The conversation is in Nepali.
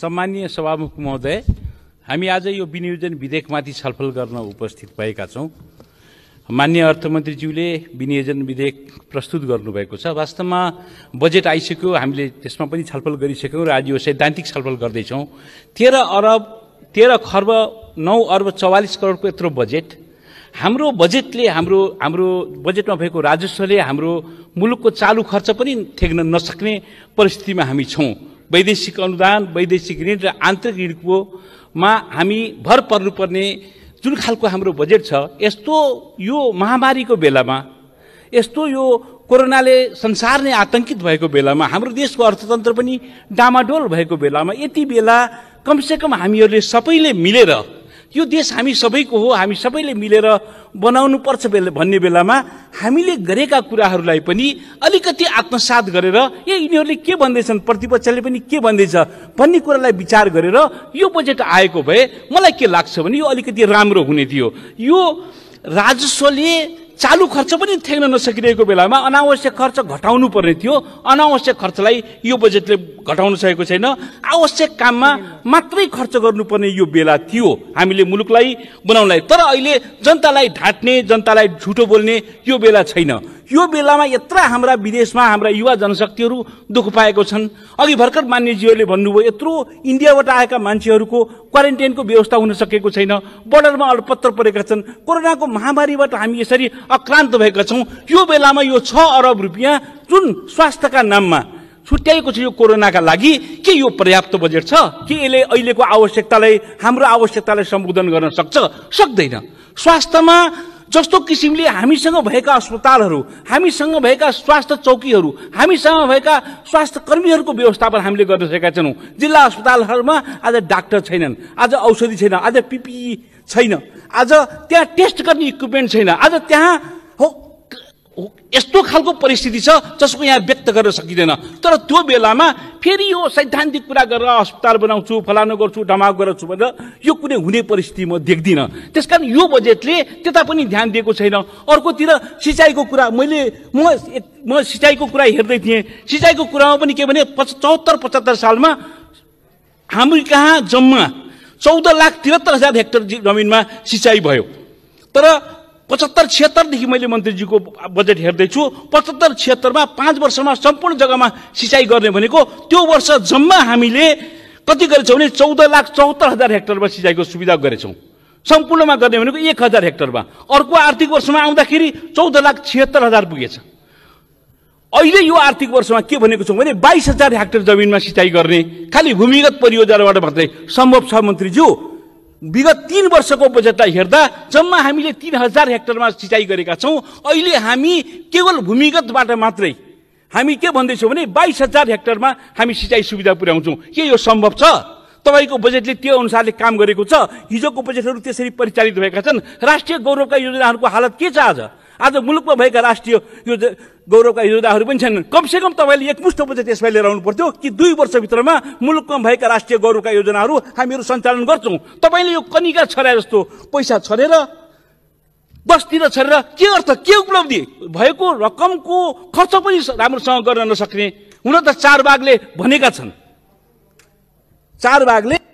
सम्मान्य सभामुख महोदय हामी आज यो विनियोजन विधेयकमाथि छलफल गर्न उपस्थित भएका छौँ मान्य अर्थमन्त्रीज्यूले विनियोजन विधेयक प्रस्तुत गर्नुभएको छ वास्तवमा बजेट आइसक्यो हामीले त्यसमा पनि छलफल गरिसक्यौँ र आज यो सैद्धान्तिक छलफल गर्दैछौँ तेह्र अरब तेह्र खर्ब नौ अर्ब चौवालिस करोडको यत्रो बजेट हाम्रो बजेटले हाम्रो हाम्रो बजेटमा भएको राजस्वले हाम्रो मुलुकको चालु खर्च पनि ठेक्न नसक्ने परिस्थितिमा हामी छौँ वैदेशिक अनुदान वैदेशिक ऋण र आन्तरिक ऋणकोमा हामी भर पर्नुपर्ने जुन खालको हाम्रो बजेट छ यस्तो यो महामारीको बेलामा यस्तो यो कोरोनाले संसार नै आतङ्कित भएको बेलामा हाम्रो देशको अर्थतन्त्र पनि डामाडोल भएको बेलामा यति बेला कमसेकम हामीहरूले सबैले मिलेर यो देश हामी सबैको हो हामी सबैले मिलेर बनाउनुपर्छ बेला भन्ने बेलामा हामीले गरेका कुराहरूलाई पनि अलिकति आत्मसात गरेर ए यिनीहरूले के भन्दैछन् प्रतिपक्षले पनि के भन्दैछ भन्ने कुरालाई विचार गरेर यो बजेट आएको भए मलाई के लाग्छ भने यो अलिकति राम्रो हुने थियो यो राजस्वले चालु खर्च पनि थ्याक्न नसकिरहेको बेलामा अनावश्यक खर्च घटाउनु पर्ने थियो अनावश्यक खर्चलाई यो बजेटले घटाउन सकेको छैन आवश्यक काममा मात्रै खर्च गर्नुपर्ने यो बेला थियो हामीले मुलुकलाई बनाउनलाई तर अहिले जनतालाई ढाँट्ने जनतालाई झुटो बोल्ने यो बेला छैन यो बेलामा यत्र हाम्रा विदेशमा हाम्रा युवा जनशक्तिहरू दुःख पाएको छन् अघि भर्खर मान्यजीहरूले भन्नुभयो यत्रो इन्डियाबाट आएका मान्छेहरूको क्वारेन्टाइनको व्यवस्था हुन सकेको छैन बोर्डरमा अल्पत्र परेका छन् कोरोनाको महामारीबाट हामी यसरी आक्रान्त भएका छौँ यो बेलामा यो छ अरब रुपियाँ जुन स्वास्थ्यका नाममा छुट्याएको छ यो कोरोनाका लागि के यो पर्याप्त बजेट छ के यसले अहिलेको आवश्यकतालाई हाम्रो आवश्यकतालाई सम्बोधन गर्न सक्छ सक्दैन स्वास्थ्यमा जस्तो किसिमले हामीसँग भएका अस्पतालहरू हामीसँग भएका स्वास्थ्य चौकीहरू हामीसँग भएका स्वास्थ्य कर्मीहरूको व्यवस्थापन हामीले गर्न सकेका छैनौँ जिल्ला अस्पतालहरूमा आज डाक्टर छैनन् आज औषधि छैन आज पिपिई छैन आज त्यहाँ टेस्ट गर्ने इक्विपमेन्ट छैन आज त्यहाँ हो यस्तो खालको परिस्थिति छ जसको यहाँ व्यक्त गर्न सकिँदैन तर त्यो बेलामा फेरि यो सैद्धान्तिक कुरा गरेर अस्पताल बनाउँछु फलानु गर्छु धमाक गर्छु भनेर यो कुनै हुने परिस्थिति म देख्दिनँ त्यसकारण यो बजेटले त्यता पनि ध्यान दिएको छैन अर्कोतिर सिँचाइको कुरा मैले म म सिँचाइको कुरा हेर्दै थिएँ सिँचाइको कुरामा पनि के भने पच चौहत्तर पचहत्तर सालमा हाम्रो कहाँ जम्मा चौध लाख त्रिहत्तर हजार हेक्टर जमिनमा सिँचाइ भयो तर पचहत्तर छिहत्तरदेखि मैले मन्त्रीजीको बजेट हेर्दैछु पचहत्तर छिहत्तरमा पाँच वर्षमा सम्पूर्ण जग्गामा सिँचाइ गर्ने भनेको त्यो वर्ष जम्मा हामीले कति गरेछौँ भने चौध लाख चौहत्तर हजार हेक्टरमा सिँचाइको सुविधा गरेछौँ सम्पूर्णमा गर्ने भनेको एक हजार हेक्टरमा अर्को आर्थिक वर्षमा आउँदाखेरि चौध लाख छिहत्तर हजार पुगेछ अहिले यो आर्थिक वर्षमा के भनेको छौँ भने बाइस हजार हेक्टर जमिनमा सिँचाइ गर्ने खालि भूमिगत परियोजनाबाट मात्रै सम्भव छ मन्त्रीज्यू विगत तिन वर्षको बजेटलाई हेर्दा जम्मा हामीले तिन हजार हेक्टरमा सिँचाइ गरेका छौँ अहिले हामी केवल भूमिगतबाट मात्रै हामी के भन्दैछौँ भने बाइस हजार हेक्टरमा हामी सिँचाइ सुविधा पुर्याउँछौँ के यो सम्भव छ तपाईँको बजेटले त्यो अनुसारले काम गरेको छ हिजोको बजेटहरू त्यसरी परिचालित भएका छन् राष्ट्रिय गौरवका योजनाहरूको हालत के छ आज आज मुलुकमा भएका राष्ट्रिय यो गौरवका योजनाहरू पनि छैनन् कमसेकम तपाईँले एकमुष्ट बजेट त्यसलाई लिएर आउनु पर्थ्यो कि दुई वर्षभित्रमा मुलुकमा भएका राष्ट्रिय गौरवका योजनाहरू हामीहरू सञ्चालन गर्छौँ तपाईँले यो कनिका छरे जस्तो पैसा छरेर बसतिर छरेर के अर्थ के उपलब्धि भएको रकमको खर्च पनि राम्रोसँग गर्न नसक्ने हुन त चार बाघले भनेका छन् चार बाघले